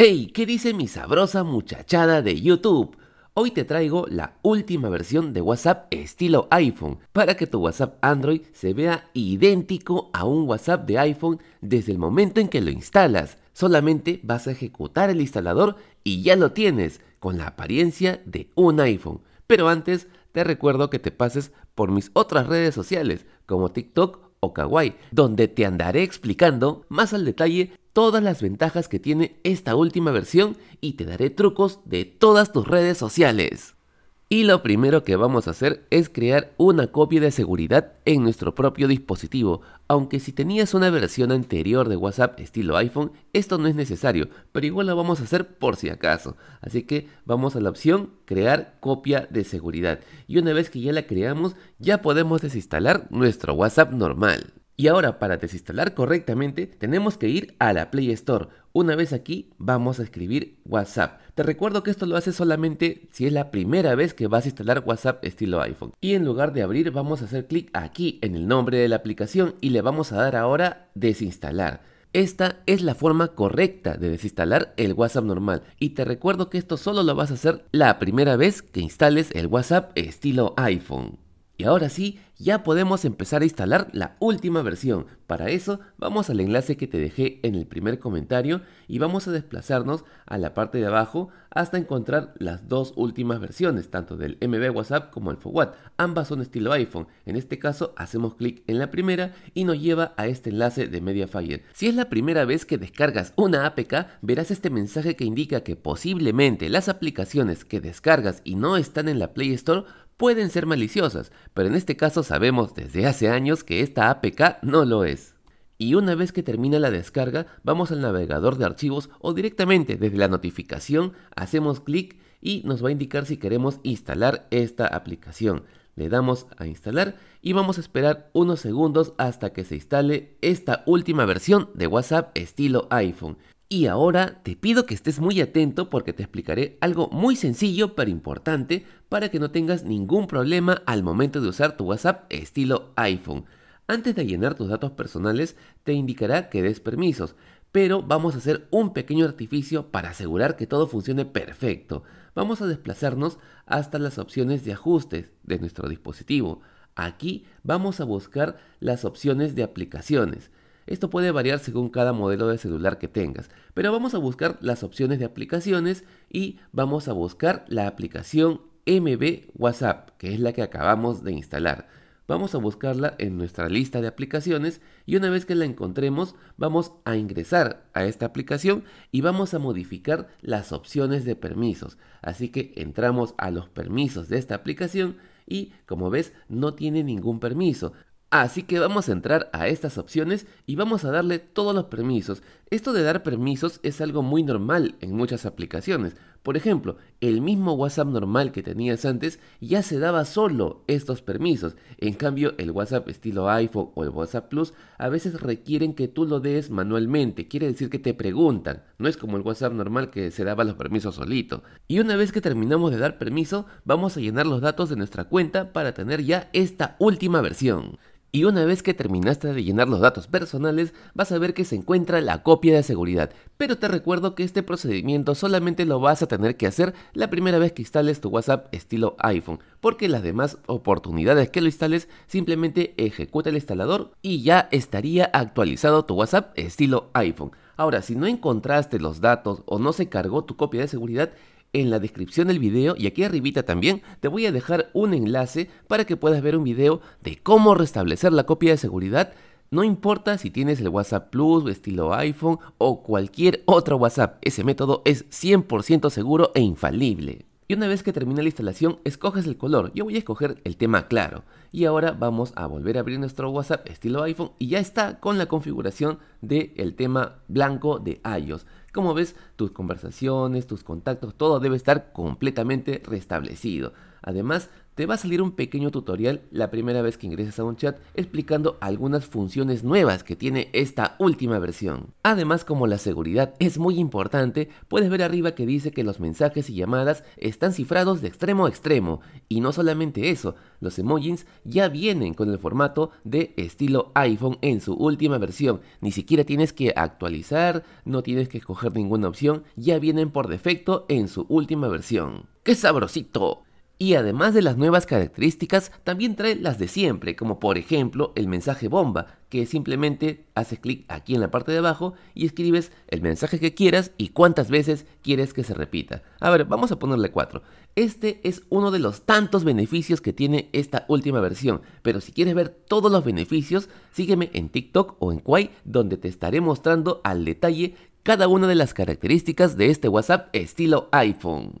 ¡Hey! ¿Qué dice mi sabrosa muchachada de YouTube? Hoy te traigo la última versión de WhatsApp estilo iPhone para que tu WhatsApp Android se vea idéntico a un WhatsApp de iPhone desde el momento en que lo instalas. Solamente vas a ejecutar el instalador y ya lo tienes con la apariencia de un iPhone. Pero antes te recuerdo que te pases por mis otras redes sociales como TikTok o Kawaii, donde te andaré explicando más al detalle todas las ventajas que tiene esta última versión y te daré trucos de todas tus redes sociales. Y lo primero que vamos a hacer es crear una copia de seguridad en nuestro propio dispositivo, aunque si tenías una versión anterior de WhatsApp estilo iPhone, esto no es necesario, pero igual la vamos a hacer por si acaso. Así que vamos a la opción crear copia de seguridad y una vez que ya la creamos ya podemos desinstalar nuestro WhatsApp normal. Y ahora para desinstalar correctamente tenemos que ir a la Play Store. Una vez aquí vamos a escribir WhatsApp. Te recuerdo que esto lo hace solamente si es la primera vez que vas a instalar WhatsApp estilo iPhone. Y en lugar de abrir vamos a hacer clic aquí en el nombre de la aplicación y le vamos a dar ahora desinstalar. Esta es la forma correcta de desinstalar el WhatsApp normal y te recuerdo que esto solo lo vas a hacer la primera vez que instales el WhatsApp estilo iPhone. Y ahora sí, ya podemos empezar a instalar la última versión. Para eso vamos al enlace que te dejé en el primer comentario y vamos a desplazarnos a la parte de abajo hasta encontrar las dos últimas versiones, tanto del MB WhatsApp como el FOWAT. Ambas son estilo iPhone. En este caso hacemos clic en la primera y nos lleva a este enlace de Mediafire. Si es la primera vez que descargas una APK, verás este mensaje que indica que posiblemente las aplicaciones que descargas y no están en la Play Store pueden ser maliciosas, pero en este caso sabemos desde hace años que esta APK no lo es. Y una vez que termina la descarga, vamos al navegador de archivos o directamente desde la notificación hacemos clic y nos va a indicar si queremos instalar esta aplicación. Le damos a instalar y vamos a esperar unos segundos hasta que se instale esta última versión de WhatsApp estilo iPhone. Y ahora te pido que estés muy atento porque te explicaré algo muy sencillo pero importante para que no tengas ningún problema al momento de usar tu WhatsApp estilo iPhone. Antes de llenar tus datos personales te indicará que des permisos, pero vamos a hacer un pequeño artificio para asegurar que todo funcione perfecto. Vamos a desplazarnos hasta las opciones de ajustes de nuestro dispositivo. Aquí vamos a buscar las opciones de aplicaciones. Esto puede variar según cada modelo de celular que tengas, pero vamos a buscar las opciones de aplicaciones y vamos a buscar la aplicación MB WhatsApp, que es la que acabamos de instalar. Vamos a buscarla en nuestra lista de aplicaciones y una vez que la encontremos vamos a ingresar a esta aplicación y vamos a modificar las opciones de permisos. Así que entramos a los permisos de esta aplicación y como ves no tiene ningún permiso, Así que vamos a entrar a estas opciones y vamos a darle todos los permisos. Esto de dar permisos es algo muy normal en muchas aplicaciones. Por ejemplo, el mismo WhatsApp normal que tenías antes ya se daba solo estos permisos. En cambio, el WhatsApp estilo iPhone o el WhatsApp Plus a veces requieren que tú lo des manualmente. Quiere decir que te preguntan. No es como el WhatsApp normal que se daba los permisos solito. Y una vez que terminamos de dar permiso, vamos a llenar los datos de nuestra cuenta para tener ya esta última versión. Y una vez que terminaste de llenar los datos personales, vas a ver que se encuentra la copia de seguridad. Pero te recuerdo que este procedimiento solamente lo vas a tener que hacer la primera vez que instales tu WhatsApp estilo iPhone, porque las demás oportunidades que lo instales simplemente ejecuta el instalador y ya estaría actualizado tu WhatsApp estilo iPhone. Ahora, si no encontraste los datos o no se cargó tu copia de seguridad, en la descripción del video y aquí arribita también te voy a dejar un enlace para que puedas ver un video de cómo restablecer la copia de seguridad no importa si tienes el WhatsApp Plus, estilo iPhone o cualquier otro WhatsApp, ese método es 100% seguro e infalible. Y una vez que termina la instalación, escoges el color. Yo voy a escoger el tema claro. Y ahora vamos a volver a abrir nuestro WhatsApp estilo iPhone y ya está con la configuración del tema blanco de iOS. Como ves, tus conversaciones, tus contactos, todo debe estar completamente restablecido. Además, te va a salir un pequeño tutorial la primera vez que ingreses a un chat explicando algunas funciones nuevas que tiene esta última versión. Además, como la seguridad es muy importante, puedes ver arriba que dice que los mensajes y llamadas están cifrados de extremo a extremo. Y no solamente eso, los emojis ya vienen con el formato de estilo iPhone en su última versión. Ni siquiera tienes que actualizar, no tienes que escoger ninguna opción, ya vienen por defecto en su última versión. ¡Qué sabrosito! Y además de las nuevas características, también trae las de siempre, como por ejemplo el mensaje bomba, que simplemente haces clic aquí en la parte de abajo y escribes el mensaje que quieras y cuántas veces quieres que se repita. A ver, vamos a ponerle 4. Este es uno de los tantos beneficios que tiene esta última versión, pero si quieres ver todos los beneficios, sígueme en TikTok o en Kwai, donde te estaré mostrando al detalle cada una de las características de este WhatsApp estilo iPhone.